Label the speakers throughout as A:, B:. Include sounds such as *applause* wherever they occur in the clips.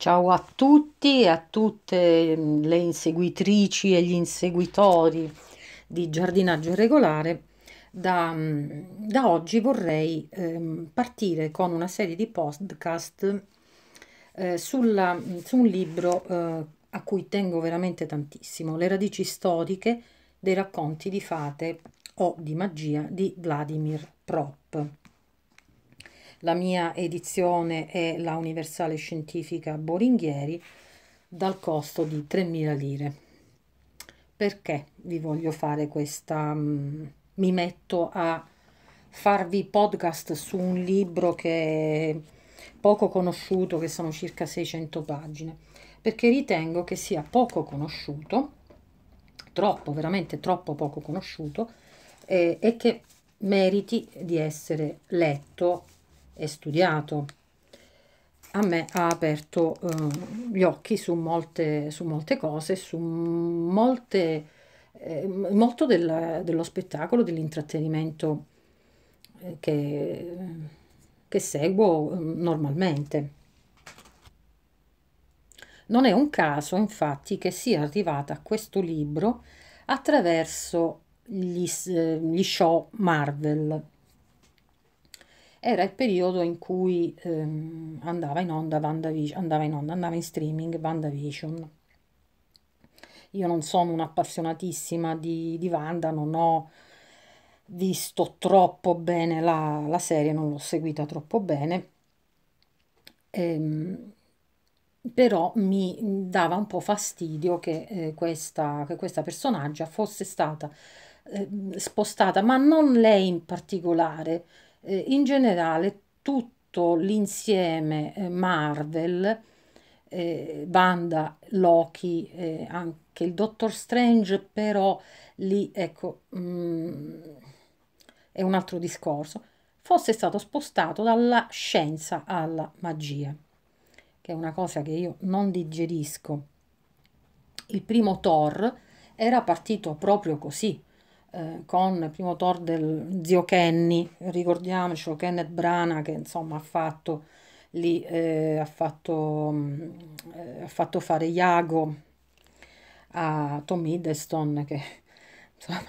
A: Ciao a tutti e a tutte mm, le inseguitrici e gli inseguitori di giardinaggio regolare. Da, mm, da oggi vorrei eh, partire con una serie di podcast eh, sulla, su un libro eh, a cui tengo veramente tantissimo, Le radici storiche dei racconti di fate o di magia di Vladimir Prop la mia edizione è la Universale Scientifica Boringhieri dal costo di 3.000 lire. Perché vi voglio fare questa... Mm, mi metto a farvi podcast su un libro che è poco conosciuto, che sono circa 600 pagine, perché ritengo che sia poco conosciuto, troppo, veramente troppo poco conosciuto, eh, e che meriti di essere letto e studiato, a me ha aperto eh, gli occhi su molte, su molte cose, su molte, eh, molto del, dello spettacolo, dell'intrattenimento eh, che, che seguo mm, normalmente. Non è un caso, infatti, che sia arrivata a questo libro attraverso gli, eh, gli show Marvel era il periodo in cui ehm, andava in onda WandaVision, andava in onda, andava in streaming WandaVision. Io non sono un'appassionatissima di, di Wanda, non ho visto troppo bene la, la serie, non l'ho seguita troppo bene, ehm, però mi dava un po' fastidio che, eh, questa, che questa personaggia fosse stata eh, spostata, ma non lei in particolare, eh, in generale tutto l'insieme eh, Marvel, eh, Banda, Loki, eh, anche il Doctor Strange, però lì ecco mh, mm, è un altro discorso, fosse stato spostato dalla scienza alla magia, che è una cosa che io non digerisco. Il primo Thor era partito proprio così, eh, con il primo Thor del zio Kenny, ricordiamocelo, Kenneth Brana che insomma ha fatto lì, eh, ha, fatto, eh, ha fatto fare Iago a Tom Hiddleston che *laughs* insomma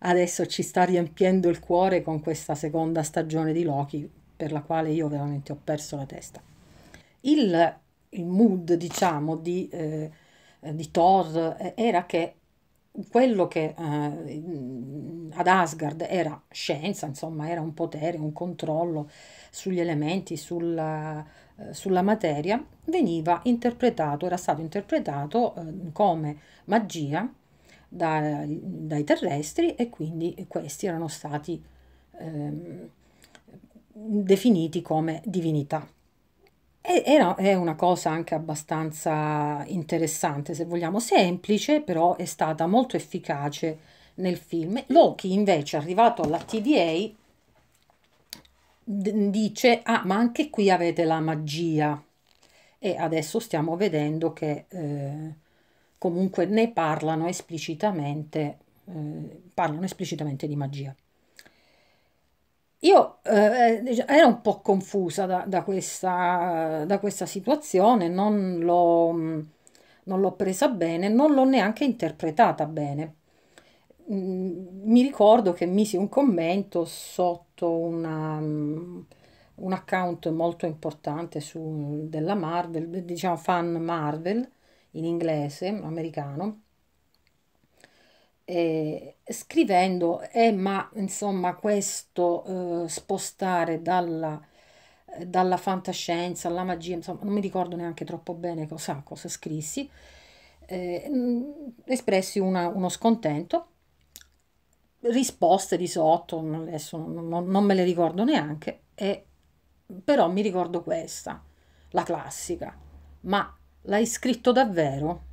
A: adesso ci sta riempiendo il cuore con questa seconda stagione di Loki per la quale io veramente ho perso la testa. Il, il mood, diciamo, di, eh, di Thor eh, era che quello che eh, ad Asgard era scienza, insomma, era un potere, un controllo sugli elementi, sulla, eh, sulla materia, veniva interpretato, era stato interpretato eh, come magia da, dai terrestri e quindi questi erano stati ehm, definiti come divinità. E, è una cosa anche abbastanza interessante, se vogliamo, semplice, però è stata molto efficace nel film. Loki invece, arrivato alla TVA, dice, ah, ma anche qui avete la magia. E adesso stiamo vedendo che eh, comunque ne parlano esplicitamente, eh, parlano esplicitamente di magia. Io eh, ero un po' confusa da, da, questa, da questa, situazione, non l'ho, non l'ho presa bene, non l'ho neanche interpretata bene. Mi ricordo che misi un commento sotto una, un account molto importante su, della Marvel, diciamo fan Marvel in inglese, americano, eh, scrivendo, eh, ma insomma questo eh, spostare dalla, dalla, fantascienza alla magia, insomma non mi ricordo neanche troppo bene cosa, cosa scrissi, eh, espressi una, uno scontento, risposte di sotto, adesso non, non me le ricordo neanche, e, però mi ricordo questa, la classica, ma l'hai scritto davvero?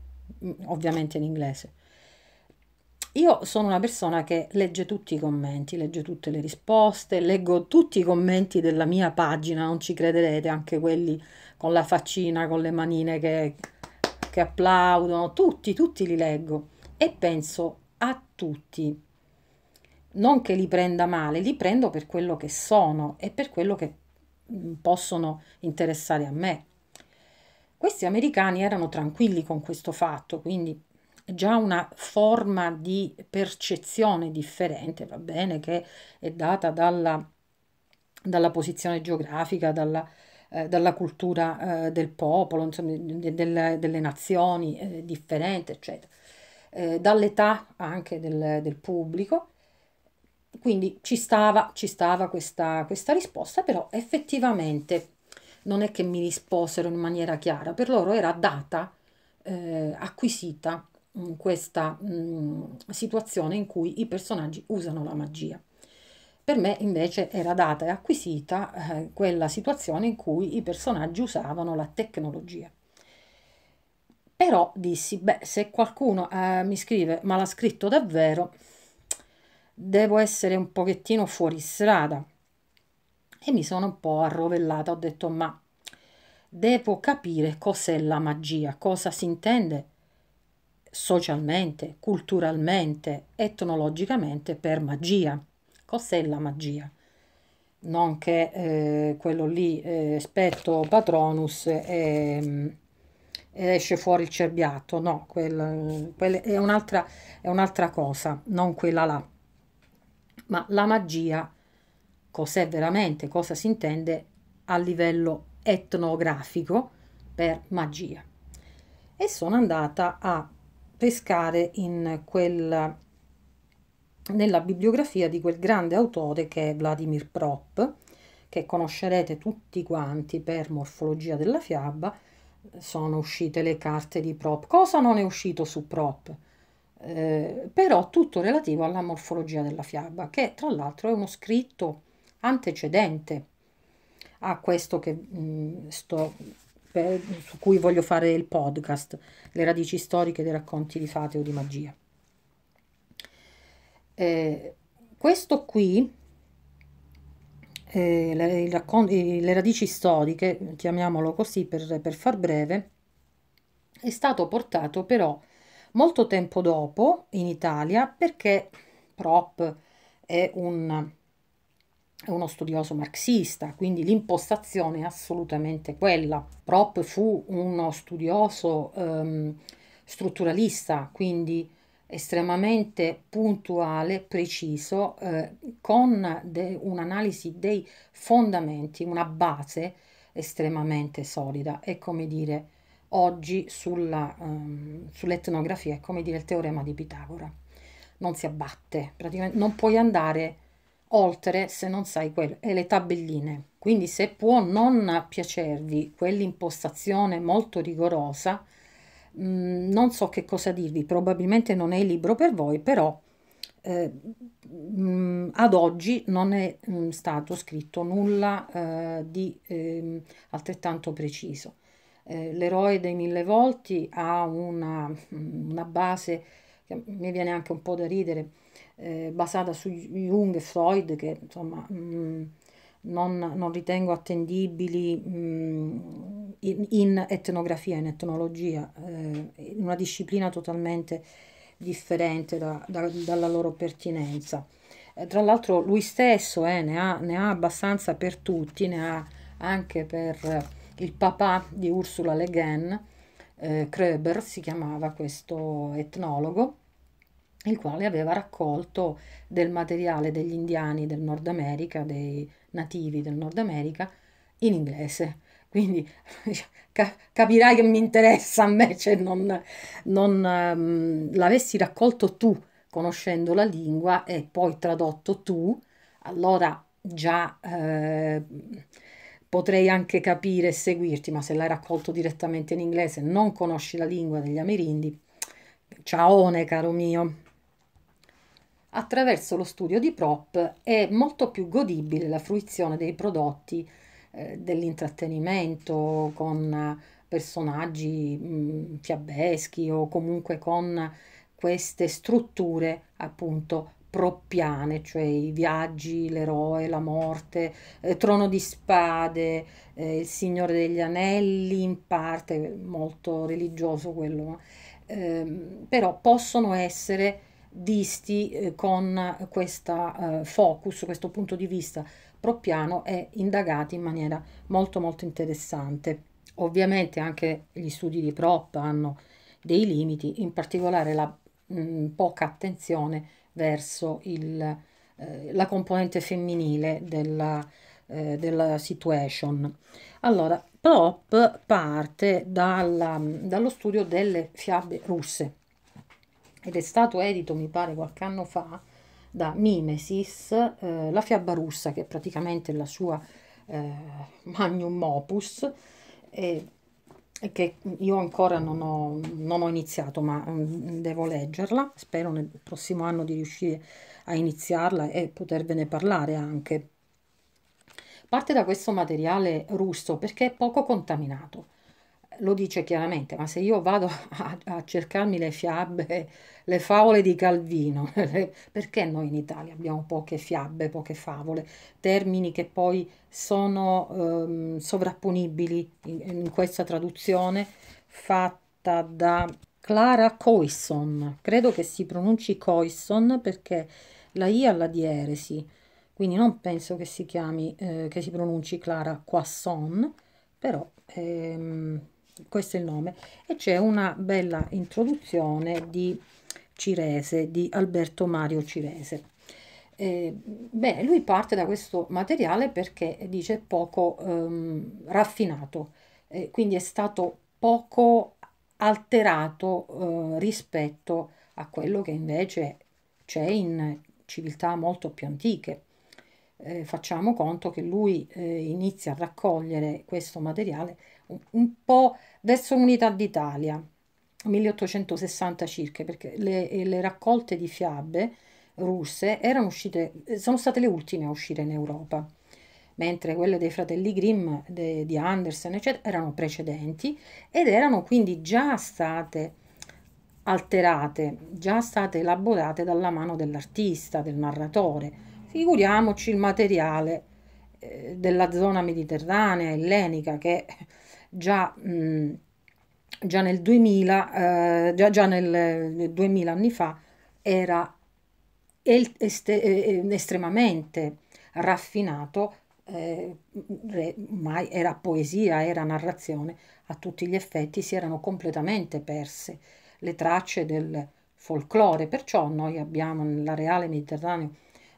A: Ovviamente in inglese io sono una persona che legge tutti i commenti, legge tutte le risposte, leggo tutti i commenti della mia pagina, non ci crederete, anche quelli con la faccina, con le manine che, che applaudono, tutti, tutti li leggo e penso a tutti. Non che li prenda male, li prendo per quello che sono e per quello che mm, possono interessare a me. Questi americani erano tranquilli con questo fatto, quindi già una forma di percezione differente, va bene, che è data dalla, dalla posizione geografica, dalla, eh, dalla cultura eh, del popolo, insomma, de, de, delle nazioni eh, differenti, eccetera, eh, dall'età anche del, del pubblico quindi ci stava, ci stava questa, questa, risposta, però effettivamente non è che mi risposero in maniera chiara, per loro era data eh, acquisita Mm, questa mh, mm, situazione in cui i personaggi usano la magia. Per me invece era data e acquisita eh, quella situazione in cui i personaggi usavano la tecnologia. Però dissi, beh, se qualcuno eh, mi scrive ma l'ha scritto davvero, devo essere un pochettino fuori strada. E mi sono un po' arrovellata, ho detto ma devo capire cos'è la magia, cosa si intende socialmente, culturalmente, etnologicamente per magia. Cos'è la magia? Non che eh, quello lì, eh, spetto patronus, e ehm, esce fuori il cerbiato, no, quel, quel è, un'altra, è un'altra cosa, non quella là. Ma la magia, cos'è veramente, cosa si intende a livello etnografico per magia? E sono andata a pescare in quel, nella bibliografia di quel grande autore che è Vladimir Prop, che conoscerete tutti quanti per morfologia della fiaba, sono uscite le carte di Prop. Cosa non è uscito su Prop? Eh, però tutto relativo alla morfologia della fiaba, che tra l'altro è uno scritto antecedente a questo che mh, mm, sto per, su cui voglio fare il podcast, le radici storiche dei racconti di fate o di magia. Eh, questo qui, eh, le, racconti, le, radici storiche, chiamiamolo così per, per far breve, è stato portato però molto tempo dopo in Italia perché Prop è un è uno studioso marxista, quindi l'impostazione è assolutamente quella. Prop fu uno studioso ehm, strutturalista, quindi estremamente puntuale, preciso, eh, con de- un'analisi dei fondamenti, una base estremamente solida. È come dire oggi sulla, ehm, sull'etnografia, è come dire il teorema di Pitagora. Non si abbatte, praticamente non puoi andare oltre se non sai quello e le tabelline quindi se può non piacervi quell'impostazione molto rigorosa mh, mm, non so che cosa dirvi probabilmente non è il libro per voi però eh, mh, mm, ad oggi non è mh, mm, stato scritto nulla eh, di eh, altrettanto preciso eh, l'eroe dei mille volti ha una, una base mi viene anche un po' da ridere eh, basata su Jung e Freud che insomma mh, mm, non, non, ritengo attendibili mh, mm, in, in, etnografia, in etnologia, eh, in una disciplina totalmente differente da, da, dalla loro pertinenza. Eh, tra l'altro lui stesso eh, ne, ha, ne, ha, abbastanza per tutti, ne ha anche per eh, il papà di Ursula Le Guin, eh, Kröber si chiamava questo etnologo, il quale aveva raccolto del materiale degli indiani del Nord America, dei nativi del Nord America, in inglese. Quindi *laughs* capirai che mi interessa a me, cioè non, non um, l'avessi raccolto tu conoscendo la lingua e poi tradotto tu, allora già eh, potrei anche capire e seguirti, ma se l'hai raccolto direttamente in inglese, non conosci la lingua degli amerindi, ciaone caro mio attraverso lo studio di prop è molto più godibile la fruizione dei prodotti eh, dell'intrattenimento con personaggi mh, mm, fiabeschi o comunque con queste strutture appunto proppiane, cioè i viaggi, l'eroe, la morte, eh, Trono di Spade, eh, Il Signore degli Anelli, in parte molto religioso quello, eh, però possono essere disti eh, con questo eh, focus, questo punto di vista propiano e indagati in maniera molto molto interessante. Ovviamente anche gli studi di Prop hanno dei limiti, in particolare la mh, mm, poca attenzione verso il, eh, la componente femminile della, eh, della situation. Allora, Prop parte dalla, mm, dallo studio delle fiabe russe, ed è stato edito, mi pare, qualche anno fa da Mimesis, eh, La fiaba russa, che è praticamente la sua eh, magnum opus, e, e, che io ancora non ho, non ho iniziato, ma mh, mm, devo leggerla. Spero nel prossimo anno di riuscire a iniziarla e potervene parlare anche. Parte da questo materiale russo perché è poco contaminato lo dice chiaramente, ma se io vado *laughs* a, a cercarmi le fiabe, le favole di Calvino, *laughs* perché noi in Italia abbiamo poche fiabe, poche favole, termini che poi sono ehm, sovrapponibili in, in questa traduzione fatta da Clara Coisson, credo che si pronunci Coisson perché la I alla dieresi, quindi non penso che si chiami, eh, che si pronunci Clara Quasson, però... Ehm, questo è il nome e c'è una bella introduzione di Cirese di Alberto Mario Cirese eh, beh, lui parte da questo materiale perché dice poco ehm, raffinato, eh, quindi è stato poco alterato eh, rispetto a quello che invece c'è in civiltà molto più antiche. Eh, facciamo conto che lui eh, inizia a raccogliere questo materiale un po' verso l'unità d'Italia, 1860 circa, perché le, eh, le raccolte di fiabe russe erano uscite, eh, sono state le ultime a uscire in Europa mentre quelle dei fratelli Grimm, de, di Andersen, eccetera, erano precedenti ed erano quindi già state alterate, già state elaborate dalla mano dell'artista, del narratore. Figuriamoci il materiale eh, della zona mediterranea ellenica che già, mh, mm, già nel 2000, eh, già, già nel 2000 anni fa, era eh, eh, estremamente raffinato, eh, ma era poesia, era narrazione, a tutti gli effetti si erano completamente perse le tracce del folklore, perciò noi abbiamo nell'areale mediterraneo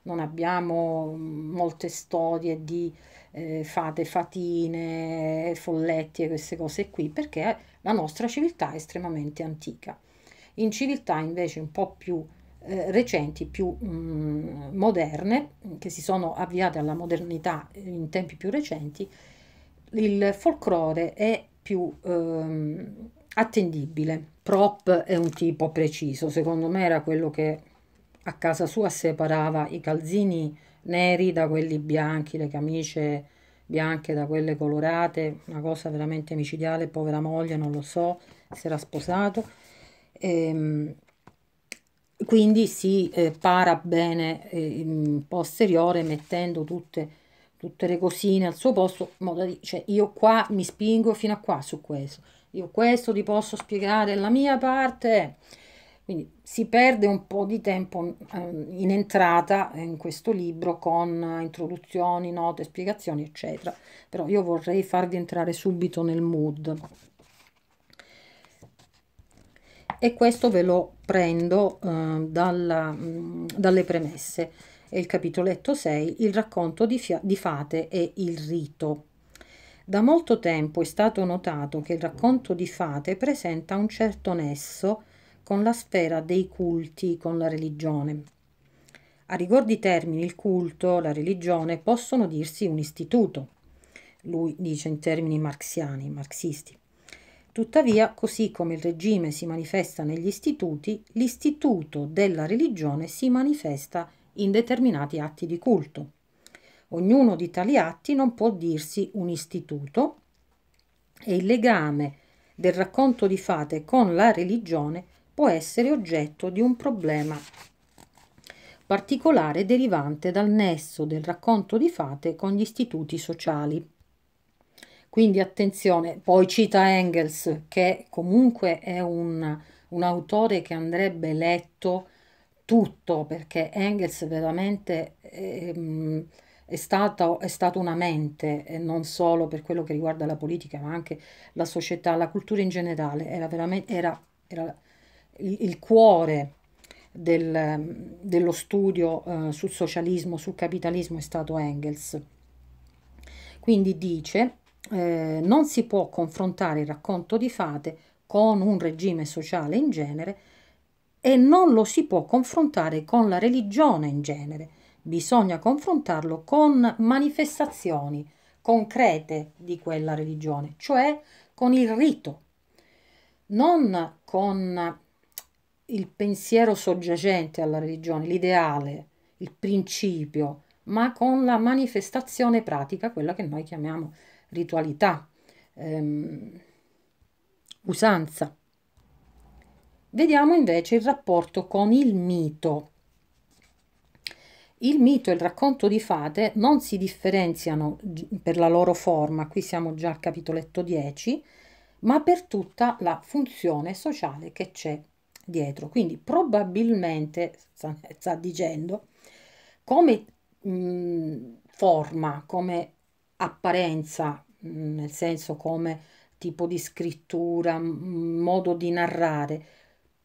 A: non abbiamo mm, molte storie di eh, fate fatine, folletti e queste cose qui, perché la nostra civiltà è estremamente antica. In civiltà invece un po' più eh, recenti, più mh, mm, moderne, che si sono avviate alla modernità in tempi più recenti, il folklore è più ehm, attendibile. Prop è un tipo preciso, secondo me era quello che a casa sua separava i calzini neri da quelli bianchi, le camicie bianche da quelle colorate, una cosa veramente micidiale, povera moglie, non lo so, se era sposato. E, ehm, quindi si eh, para bene eh, in posteriore mettendo tutte, tutte le cosine al suo posto, modo di, cioè io qua mi spingo fino a qua su questo, io questo ti posso spiegare la mia parte quindi si perde un po' di tempo eh, in entrata eh, in questo libro con eh, introduzioni, note, spiegazioni, eccetera. Però io vorrei farvi entrare subito nel mood. E questo ve lo prendo eh, dalla, mm, dalle premesse. È il capitoletto 6, il racconto di, di fate e il rito. Da molto tempo è stato notato che il racconto di fate presenta un certo nesso con la sfera dei culti, con la religione. A rigor di termini, il culto, la religione possono dirsi un istituto, lui dice in termini marxiani, marxisti. Tuttavia, così come il regime si manifesta negli istituti, l'istituto della religione si manifesta in determinati atti di culto. Ognuno di tali atti non può dirsi un istituto e il legame del racconto di fate con la religione può essere oggetto di un problema particolare derivante dal nesso del racconto di fate con gli istituti sociali. Quindi attenzione, poi cita Engels che comunque è un, un autore che andrebbe letto tutto perché Engels veramente è, ehm, è, stato, è stato una mente, non solo per quello che riguarda la politica ma anche la società, la cultura in generale, era veramente... Era, era il, il cuore del, dello studio eh, sul socialismo, sul capitalismo è stato Engels. Quindi dice, eh, non si può confrontare il racconto di fate con un regime sociale in genere e non lo si può confrontare con la religione in genere, bisogna confrontarlo con manifestazioni concrete di quella religione, cioè con il rito, non con il pensiero soggiacente alla religione, l'ideale, il principio, ma con la manifestazione pratica, quella che noi chiamiamo ritualità, ehm, usanza. Vediamo invece il rapporto con il mito. Il mito e il racconto di fate non si differenziano per la loro forma, qui siamo già al capitoletto 10, ma per tutta la funzione sociale che c'è dietro. Quindi probabilmente, sta, sta dicendo, come mh, mm, forma, come apparenza, mh, mm, nel senso come tipo di scrittura, mh, modo di narrare,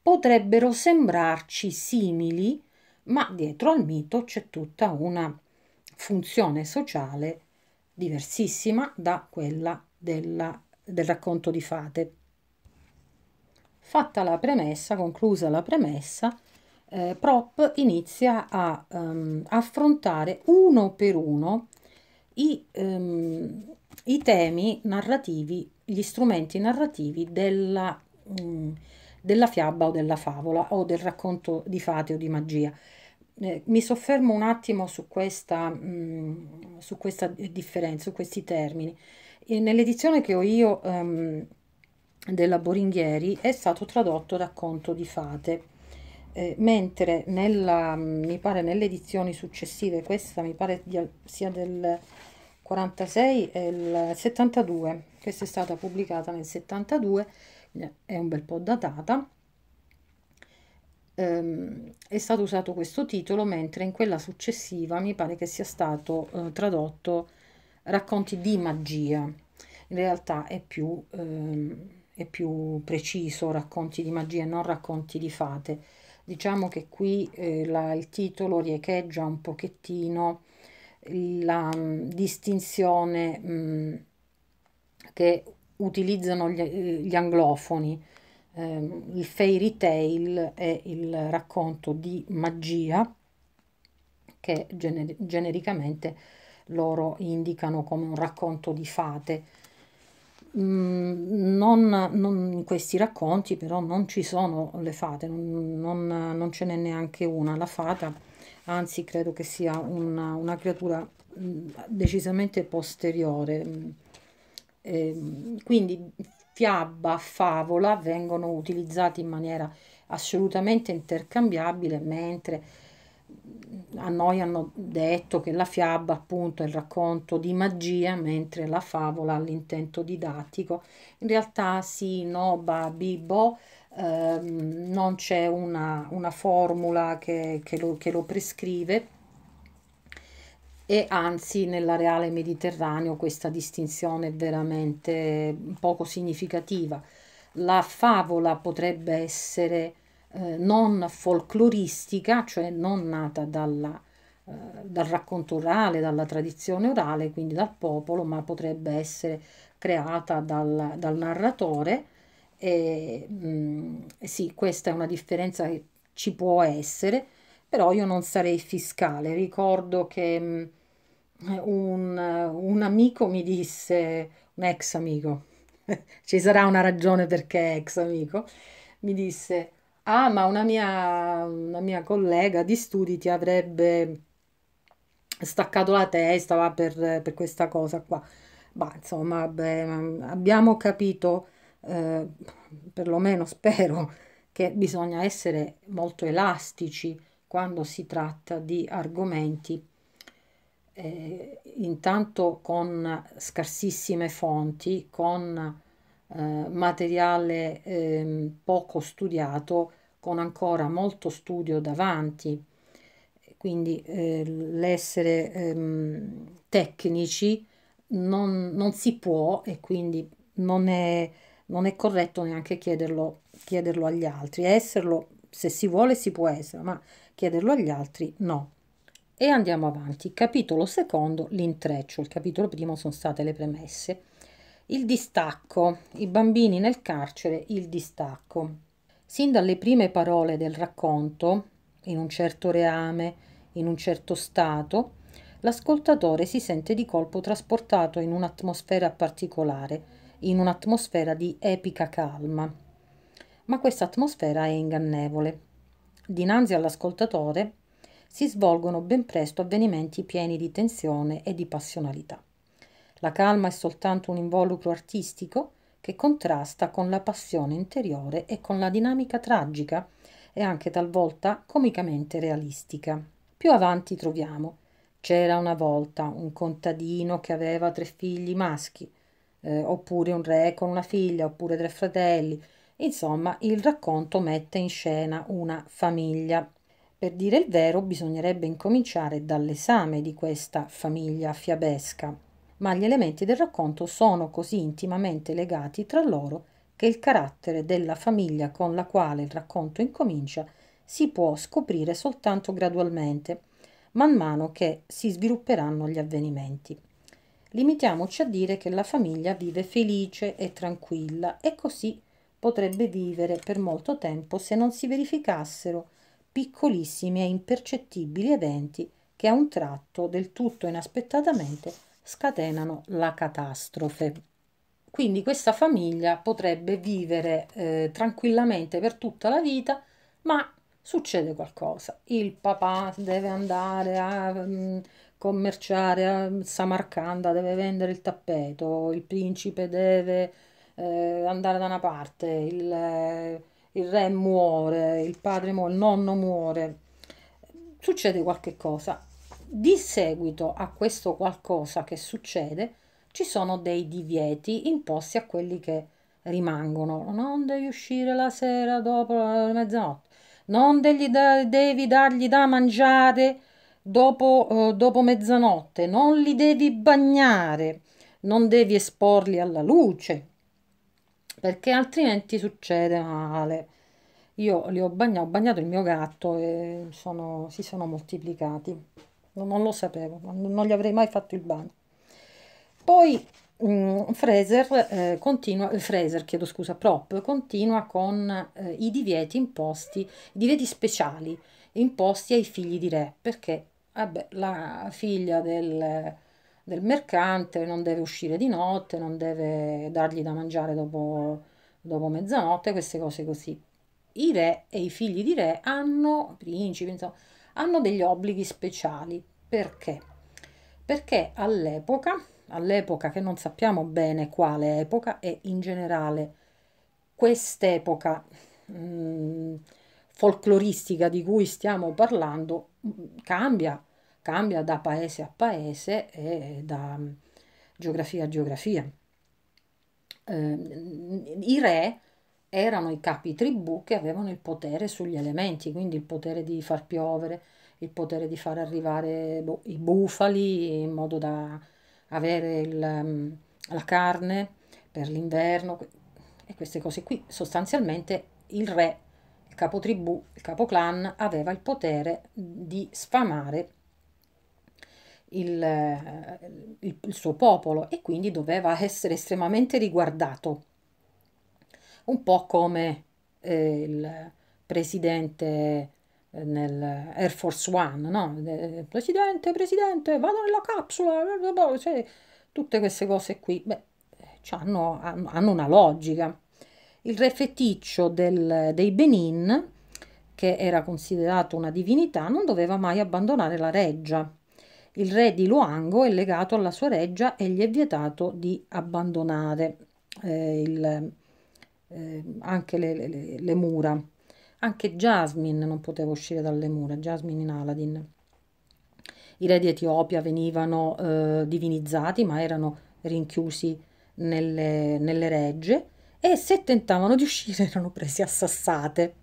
A: potrebbero sembrarci simili, ma dietro al mito c'è tutta una funzione sociale diversissima da quella della, del racconto di fate. Fatta la premessa, conclusa la premessa, eh, Prop inizia a um, affrontare uno per uno i, um, i, temi narrativi, gli strumenti narrativi della, um, della fiaba o della favola o del racconto di fate o di magia. Eh, mi soffermo un attimo su questa, mh, mm, su questa differenza, su questi termini. Nell'edizione che ho io ehm, della Boringhieri è stato tradotto da Conto di Fate. Eh, mentre nella, mm, mi pare nelle edizioni successive, questa mi pare di, sia del 46 e il 72, questa è stata pubblicata nel 72, è un bel po' datata, ehm, è stato usato questo titolo, mentre in quella successiva mi pare che sia stato eh, tradotto Racconti di magia, in realtà è più... Ehm, e più preciso racconti di magia e non racconti di fate. Diciamo che qui eh, la, il titolo riecheggia un pochettino la mh, mm, distinzione mh, mm, che utilizzano gli, eh, gli anglofoni, eh, il fairy tale è il racconto di magia che gener genericamente loro indicano come un racconto di fate Mm, non, non, in questi racconti però non ci sono le fate, non, non, non ce n'è neanche una. La fata, anzi, credo che sia una, una creatura mm, decisamente posteriore. Mm, e ehm, quindi fiaba, favola vengono utilizzati in maniera assolutamente intercambiabile, mentre a noi hanno detto che la fiaba appunto è il racconto di magia mentre la favola ha l'intento didattico in realtà sì no babi bo ehm, non c'è una, una formula che, che, lo, che lo prescrive e anzi nella reale mediterraneo questa distinzione è veramente poco significativa la favola potrebbe essere eh, non folcloristica, cioè non nata dalla, eh, dal racconto orale, dalla tradizione orale, quindi dal popolo, ma potrebbe essere creata dal, dal narratore. E, mh, mm, sì, questa è una differenza che ci può essere, però io non sarei fiscale. Ricordo che mh, mm, un, un, amico mi disse, un ex amico, *laughs* ci sarà una ragione perché ex amico, mi disse ah ma una mia, una mia collega di studi ti avrebbe staccato la testa va, per, per questa cosa qua. Ma insomma, beh, abbiamo capito, eh, perlomeno spero, che bisogna essere molto elastici quando si tratta di argomenti eh, intanto con scarsissime fonti, con eh, materiale eh, poco studiato con ancora molto studio davanti. Quindi eh, l'essere ehm, tecnici non, non, si può e quindi non è, non è corretto neanche chiederlo, chiederlo agli altri. Esserlo, se si vuole, si può essere, ma chiederlo agli altri no. E andiamo avanti. Capitolo secondo, l'intreccio. Il capitolo primo sono state le premesse il distacco, i bambini nel carcere, il distacco. Sin dalle prime parole del racconto, in un certo reame, in un certo stato, l'ascoltatore si sente di colpo trasportato in un'atmosfera particolare, in un'atmosfera di epica calma. Ma questa atmosfera è ingannevole. Dinanzi all'ascoltatore si svolgono ben presto avvenimenti pieni di tensione e di passionalità. La calma è soltanto un involucro artistico che contrasta con la passione interiore e con la dinamica tragica e anche talvolta comicamente realistica. Più avanti troviamo c'era una volta un contadino che aveva tre figli maschi, eh, oppure un re con una figlia, oppure tre fratelli. Insomma, il racconto mette in scena una famiglia. Per dire il vero, bisognerebbe incominciare dall'esame di questa famiglia fiabesca ma gli elementi del racconto sono così intimamente legati tra loro che il carattere della famiglia con la quale il racconto incomincia si può scoprire soltanto gradualmente, man mano che si svilupperanno gli avvenimenti. Limitiamoci a dire che la famiglia vive felice e tranquilla e così potrebbe vivere per molto tempo se non si verificassero piccolissimi e impercettibili eventi che a un tratto del tutto inaspettatamente scatenano la catastrofe. Quindi questa famiglia potrebbe vivere eh, tranquillamente per tutta la vita, ma succede qualcosa. Il papà deve andare a mh, mm, commerciare a Samarcanda, deve vendere il tappeto, il principe deve eh, andare da una parte, il, eh, il re muore, il padre muore, il nonno muore. Succede qualche cosa di seguito a questo qualcosa che succede ci sono dei divieti imposti a quelli che rimangono. Non devi uscire la sera dopo la mezzanotte, non da, devi dargli da mangiare dopo, eh, dopo mezzanotte, non li devi bagnare, non devi esporli alla luce, perché altrimenti succede male. Io li ho bagnato, ho bagnato il mio gatto e sono, si sono moltiplicati non lo sapevo, non gli avrei mai fatto il bagno. Poi mh, mm, Fraser, eh, continua, eh, Fraser, chiedo scusa, Prop continua con eh, i divieti imposti, i divieti speciali imposti ai figli di re, perché vabbè, la figlia del, del, mercante non deve uscire di notte, non deve dargli da mangiare dopo, dopo mezzanotte, queste cose così. I re e i figli di re hanno, principi, insomma, hanno degli obblighi speciali. Perché? Perché all'epoca, all'epoca che non sappiamo bene quale epoca e in generale quest'epoca mh, mm, folcloristica di cui stiamo parlando mm, cambia, cambia da paese a paese e da mm, geografia a geografia. Eh, I re erano i capi tribù che avevano il potere sugli elementi, quindi il potere di far piovere, il potere di far arrivare boh, i bufali in modo da avere il, mm, la carne per l'inverno e queste cose qui. Sostanzialmente il re, il capo tribù, il capo clan aveva il potere di sfamare il, il, il suo popolo e quindi doveva essere estremamente riguardato un po' come eh, il presidente eh, nel Air Force One, no? Eh, presidente, presidente, vado nella capsula, cioè, tutte queste cose qui, beh, hanno, hanno una logica. Il re feticcio del, dei Benin, che era considerato una divinità, non doveva mai abbandonare la reggia. Il re di Luango è legato alla sua reggia e gli è vietato di abbandonare eh, il, eh, anche le, le, le, mura. Anche Jasmine non poteva uscire dalle mura, Jasmine in Aladdin. I re di Etiopia venivano eh, divinizzati ma erano rinchiusi nelle, nelle regge e se tentavano di uscire erano presi a sassate.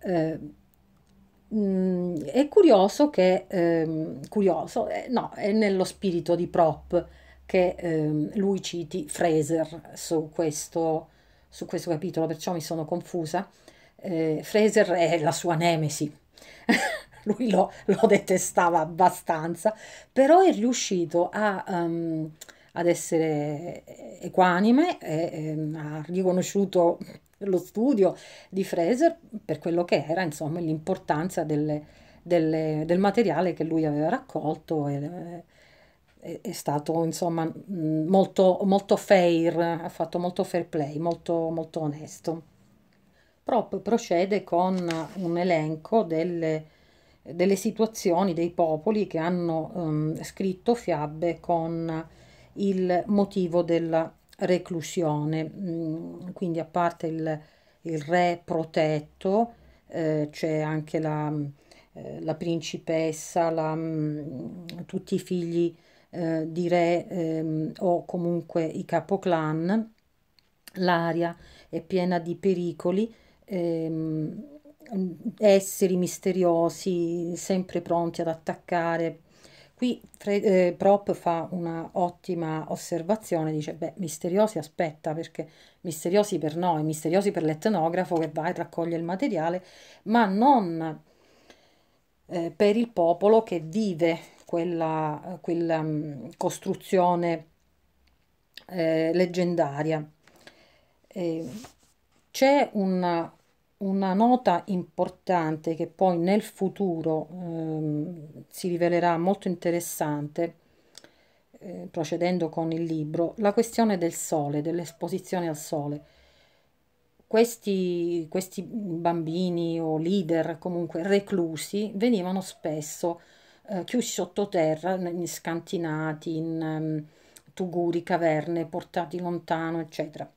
A: Eh, mh, mm, è curioso che, eh, curioso, eh, no, è nello spirito di Prop che ehm, lui citi Fraser su questo, su questo capitolo, perciò mi sono confusa. Eh, Fraser è la sua nemesi. *laughs* Lui lo, lo, detestava abbastanza, però è riuscito a, um, ad essere equanime, e, e, ehm, ha riconosciuto lo studio di Fraser per quello che era, insomma, l'importanza delle, delle, del materiale che lui aveva raccolto e, è, stato insomma mm, molto, molto fair, ha fatto molto fair play, molto, molto onesto. Prop procede con un elenco delle, delle situazioni dei popoli che hanno um, scritto fiabe con il motivo della reclusione, mm, quindi a parte il, il re protetto, eh, c'è anche la, eh, la principessa, la, tutti i figli eh, di re ehm, o comunque i capoclan, l'aria è piena di pericoli, ehm, esseri misteriosi sempre pronti ad attaccare. Qui Fred, eh, Prop fa un'ottima osservazione, dice, beh, misteriosi aspetta, perché misteriosi per noi, misteriosi per l'etnografo che va e raccoglie il materiale, ma non eh, per il popolo che vive quella, eh, quella mm, costruzione eh, leggendaria. Eh, c'è una, una, nota importante che poi nel futuro ehm, si rivelerà molto interessante, eh, procedendo con il libro, la questione del sole, dell'esposizione al sole. Questi, questi bambini o leader comunque reclusi venivano spesso eh, chiusi sottoterra, in scantinati, in um, tuguri, caverne, portati lontano, eccetera,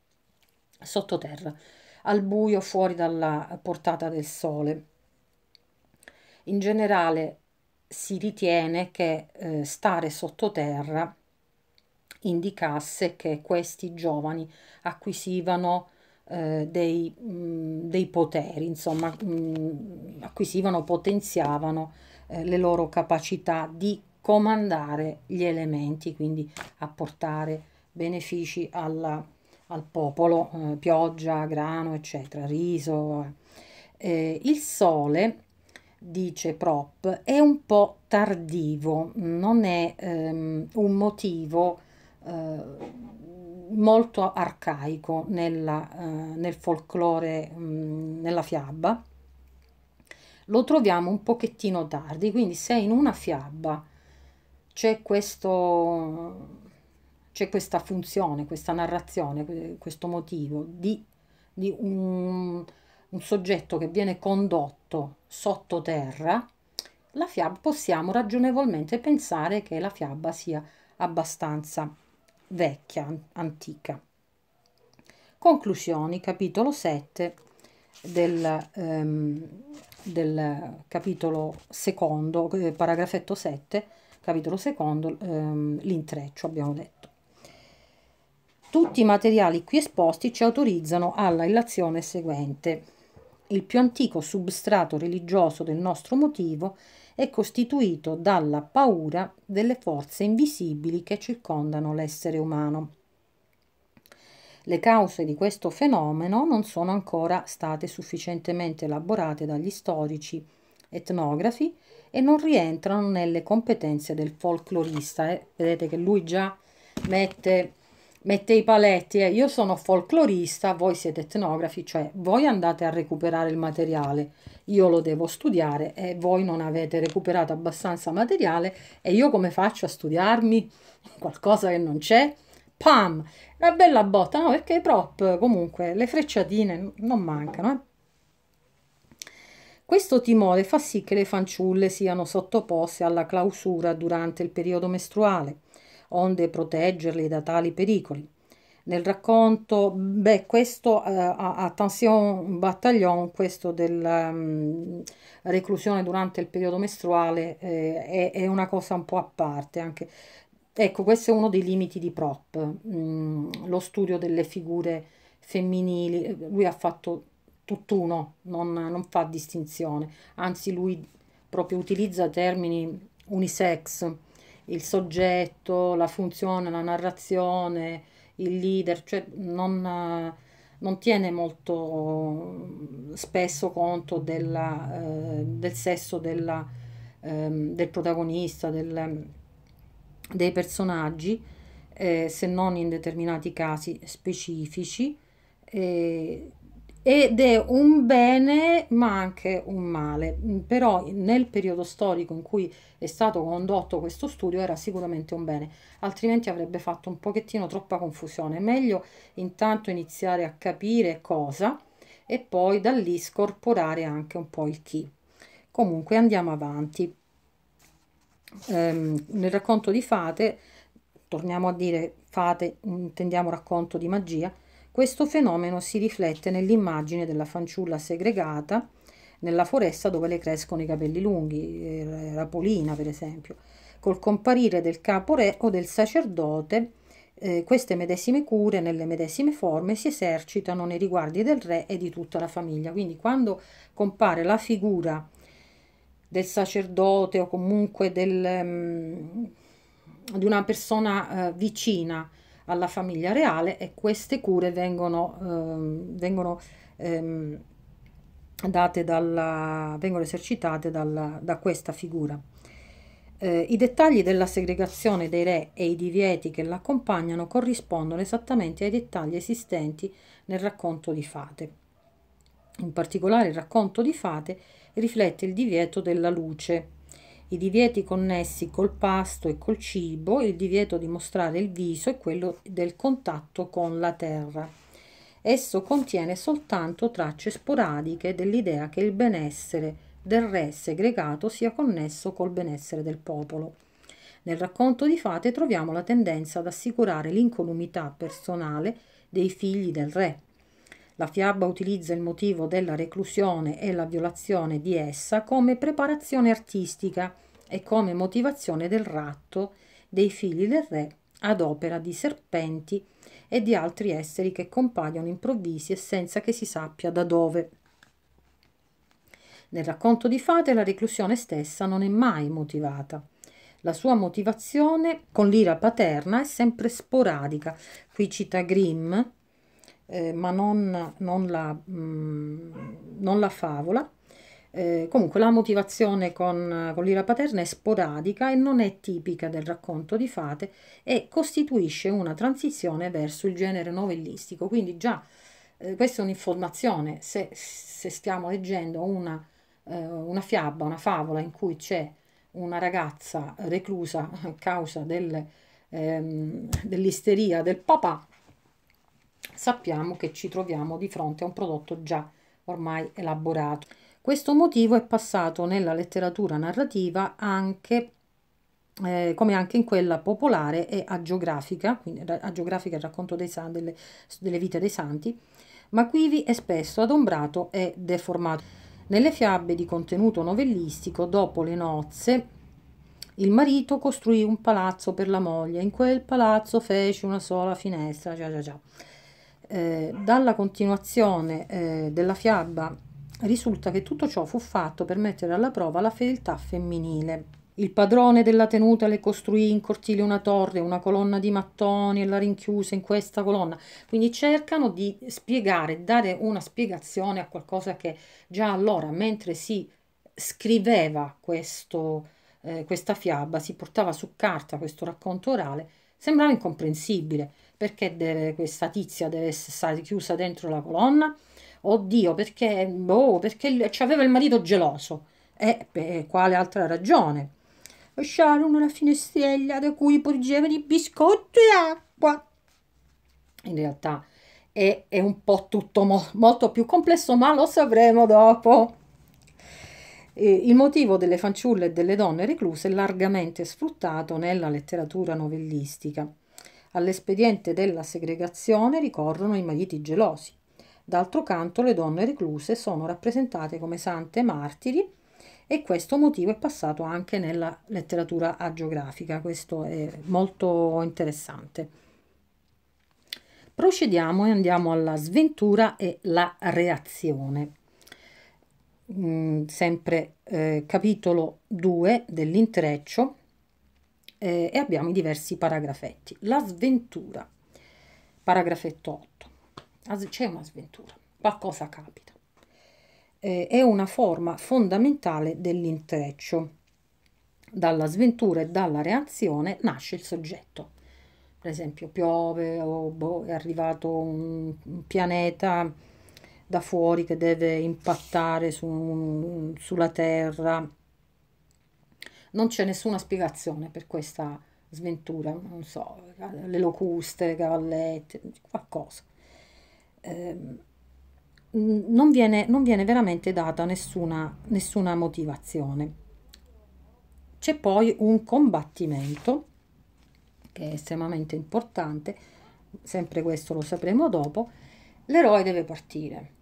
A: sottoterra, al buio fuori dalla portata del sole. In generale si ritiene che eh, stare sottoterra indicasse che questi giovani acquisivano eh, dei, mh, mm, dei, poteri, insomma, mh, mm, acquisivano, potenziavano eh, le loro capacità di comandare gli elementi, quindi apportare benefici alla, al popolo, eh, pioggia, grano, eccetera, riso. Eh, eh il sole, dice Prop, è un po' tardivo, non è ehm, un motivo eh, molto arcaico nella, eh, nel folklore, mh, mm, nella fiaba lo troviamo un pochettino tardi, quindi se in una fiaba c'è questo c'è questa funzione, questa narrazione, questo motivo di, di un, un, soggetto che viene condotto sottoterra, la fiaba possiamo ragionevolmente pensare che la fiaba sia abbastanza vecchia, antica. Conclusioni, capitolo 7 del, ehm, del capitolo secondo, eh, paragrafetto 7, capitolo secondo, ehm, l'intreccio abbiamo detto. Tutti i materiali qui esposti ci autorizzano alla illazione seguente. Il più antico substrato religioso del nostro motivo è costituito dalla paura delle forze invisibili che circondano l'essere umano le cause di questo fenomeno non sono ancora state sufficientemente elaborate dagli storici etnografi e non rientrano nelle competenze del folclorista. Eh? Vedete che lui già mette, mette i paletti. Eh? Io sono folclorista, voi siete etnografi, cioè voi andate a recuperare il materiale, io lo devo studiare e voi non avete recuperato abbastanza materiale e io come faccio a studiarmi qualcosa che non c'è? pam, una bella botta, no, perché i prop comunque, le frecciatine non mancano, eh. Questo timore fa sì che le fanciulle siano sottoposte alla clausura durante il periodo mestruale, onde proteggerle da tali pericoli. Nel racconto, beh, questo, eh, attenzione battaglion, questo della um, mm, reclusione durante il periodo mestruale eh, è, è, una cosa un po' a parte, anche Ecco, questo è uno dei limiti di Prop, mh, mm, lo studio delle figure femminili, lui ha fatto tutt'uno, non, non fa distinzione, anzi lui proprio utilizza termini unisex, il soggetto, la funzione, la narrazione, il leader, cioè non, non tiene molto spesso conto della, eh, del sesso della, eh, del protagonista, del dei personaggi, eh, se non in determinati casi specifici, eh, ed è un bene ma anche un male. Mm, però nel periodo storico in cui è stato condotto questo studio era sicuramente un bene, altrimenti avrebbe fatto un pochettino troppa confusione. meglio intanto iniziare a capire cosa e poi da lì scorporare anche un po' il chi. Comunque andiamo avanti ehm, nel racconto di fate, torniamo a dire fate, intendiamo racconto di magia, questo fenomeno si riflette nell'immagine della fanciulla segregata nella foresta dove le crescono i capelli lunghi, er, Rapolina per esempio. Col comparire del capo re o del sacerdote, eh, queste medesime cure nelle medesime forme si esercitano nei riguardi del re e di tutta la famiglia. Quindi quando compare la figura del sacerdote o comunque del, um, di una persona uh, vicina alla famiglia reale e queste cure vengono, um, vengono um, date dalla, vengono esercitate dalla, da questa figura. Eh, I dettagli della segregazione dei re e i divieti che l'accompagnano corrispondono esattamente ai dettagli esistenti nel racconto di fate. In particolare il racconto di fate riflette il divieto della luce, i divieti connessi col pasto e col cibo, il divieto di mostrare il viso e quello del contatto con la terra. Esso contiene soltanto tracce sporadiche dell'idea che il benessere del re segregato sia connesso col benessere del popolo. Nel racconto di fate troviamo la tendenza ad assicurare l'incolumità personale dei figli del re, la fiaba utilizza il motivo della reclusione e la violazione di essa come preparazione artistica e come motivazione del ratto dei figli del re ad opera di serpenti e di altri esseri che compaiono improvvisi e senza che si sappia da dove. Nel racconto di fate la reclusione stessa non è mai motivata. La sua motivazione con l'ira paterna è sempre sporadica. Qui cita Grimm eh, ma non, non, la, mh, mm, non, la, favola. Eh, comunque la motivazione con, con l'ira paterna è sporadica e non è tipica del racconto di fate e costituisce una transizione verso il genere novellistico. Quindi già eh, questa è un'informazione, se, se stiamo leggendo una, eh, una fiaba, una favola in cui c'è una ragazza reclusa a causa del, ehm, dell'isteria del papà, sappiamo che ci troviamo di fronte a un prodotto già ormai elaborato. Questo motivo è passato nella letteratura narrativa anche eh, come anche in quella popolare e agiografica, quindi agiografica il racconto san, delle, delle vite dei santi, ma quivi è spesso adombrato e deformato. Nelle fiabe di contenuto novellistico, dopo le nozze, il marito costruì un palazzo per la moglie, in quel palazzo fece una sola finestra, già già già. Eh, dalla continuazione eh, della fiaba risulta che tutto ciò fu fatto per mettere alla prova la fedeltà femminile. Il padrone della tenuta le costruì in cortile una torre, una colonna di mattoni e la rinchiuse in questa colonna. Quindi cercano di spiegare, dare una spiegazione a qualcosa che già allora, mentre si scriveva questo, eh, questa fiaba, si portava su carta questo racconto orale, sembrava incomprensibile perché deve, questa tizia deve stare chiusa dentro la colonna? Oddio, perché, boh, perché aveva il marito geloso. E eh, quale altra ragione? Lasciarono la finestrella da cui porgevano i biscotti e acqua. In realtà è, è un po' tutto mo molto più complesso, ma lo sapremo dopo. E il motivo delle fanciulle e delle donne recluse è largamente sfruttato nella letteratura novellistica. All'espediente della segregazione ricorrono i mariti gelosi. D'altro canto le donne recluse sono rappresentate come sante martiri e questo motivo è passato anche nella letteratura agiografica, questo è molto interessante. Procediamo e andiamo alla sventura e la reazione. Mm, sempre eh, capitolo 2 dell'intreccio, eh, e abbiamo i diversi paragrafetti. La sventura, paragrafetto 8. C'è una sventura, qualcosa capita. Eh, è una forma fondamentale dell'intreccio. Dalla sventura e dalla reazione nasce il soggetto. Per esempio piove o boh, è arrivato un, pianeta da fuori che deve impattare su, sulla Terra non c'è nessuna spiegazione per questa sventura, non so, le locuste, le cavallette, qualcosa. Eh, non, viene, non viene veramente data nessuna, nessuna motivazione. C'è poi un combattimento che è estremamente importante, sempre questo lo sapremo dopo, l'eroe deve partire.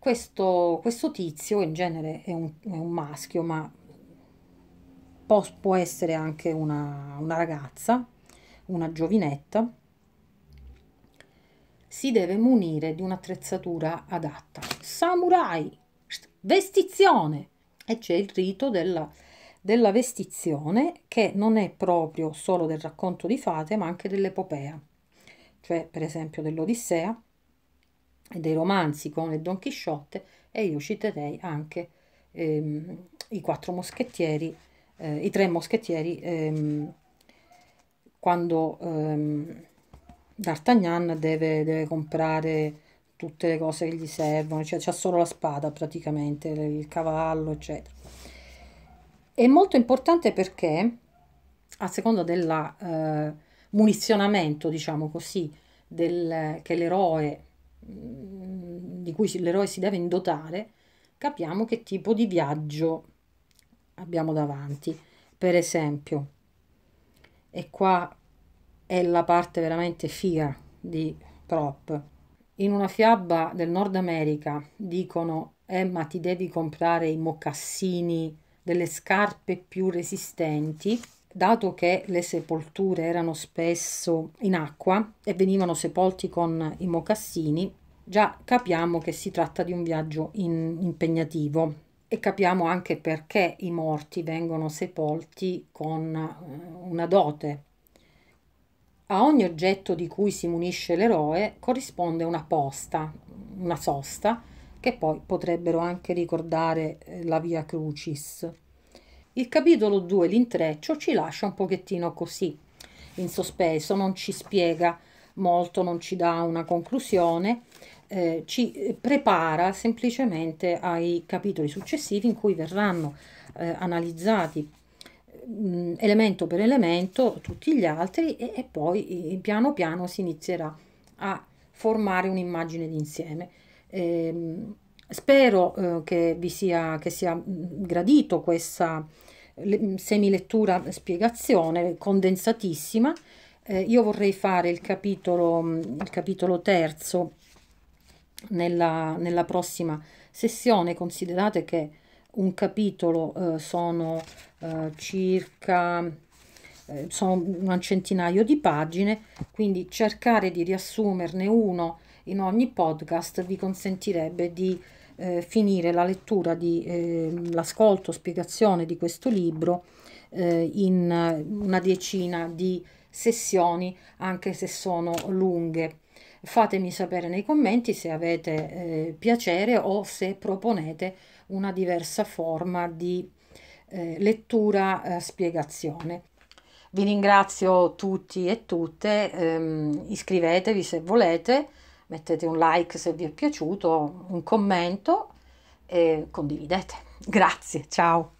A: Questo, questo, tizio in genere è un, è un maschio, ma può, può essere anche una, una ragazza, una giovinetta, si deve munire di un'attrezzatura adatta. Samurai, vestizione! E c'è il rito della, della vestizione che non è proprio solo del racconto di fate, ma anche dell'epopea, cioè per esempio dell'Odissea e dei romanzi come Don Chisciotte e io citerei anche ehm, i quattro moschettieri eh, i tre moschettieri ehm, quando ehm, D'Artagnan deve, deve, comprare tutte le cose che gli servono, cioè c'ha solo la spada praticamente, il cavallo, eccetera. È molto importante perché a seconda del eh, munizionamento, diciamo così, del, che l'eroe mm, di cui l'eroe si deve indotare, capiamo che tipo di viaggio abbiamo davanti. Per esempio, e qua è la parte veramente figa di prop. In una fiaba del Nord America dicono Emma eh, ti devi comprare i moccassini delle scarpe più resistenti, dato che le sepolture erano spesso in acqua e venivano sepolti con i mocassini, già capiamo che si tratta di un viaggio in, impegnativo e capiamo anche perché i morti vengono sepolti con eh, una dote. A ogni oggetto di cui si munisce l'eroe corrisponde una posta, una sosta, che poi potrebbero anche ricordare eh, la via Crucis. Il capitolo 2, l'intreccio, ci lascia un pochettino così, in sospeso, non ci spiega molto, non ci dà una conclusione eh, ci eh, prepara semplicemente ai capitoli successivi in cui verranno eh, analizzati mh, mm, elemento per elemento tutti gli altri e, e poi eh, piano piano si inizierà a formare un'immagine d'insieme. Ehm, spero eh, che vi sia, che sia mm, gradito questa mm, semilettura spiegazione condensatissima. Eh, io vorrei fare il capitolo, il capitolo terzo nella, nella prossima sessione. Considerate che un capitolo eh, sono eh, circa eh, sono un centinaio di pagine, quindi cercare di riassumerne uno in ogni podcast vi consentirebbe di eh, finire la lettura di eh, l'ascolto, spiegazione di questo libro eh, in una decina di sessioni, anche se sono lunghe. Fatemi sapere nei commenti se avete eh, piacere o se proponete una diversa forma di eh, lettura-spiegazione. Eh, vi ringrazio tutti e tutte, ehm, iscrivetevi se volete, mettete un like se vi è piaciuto, un commento e condividete. *laughs* Grazie, ciao!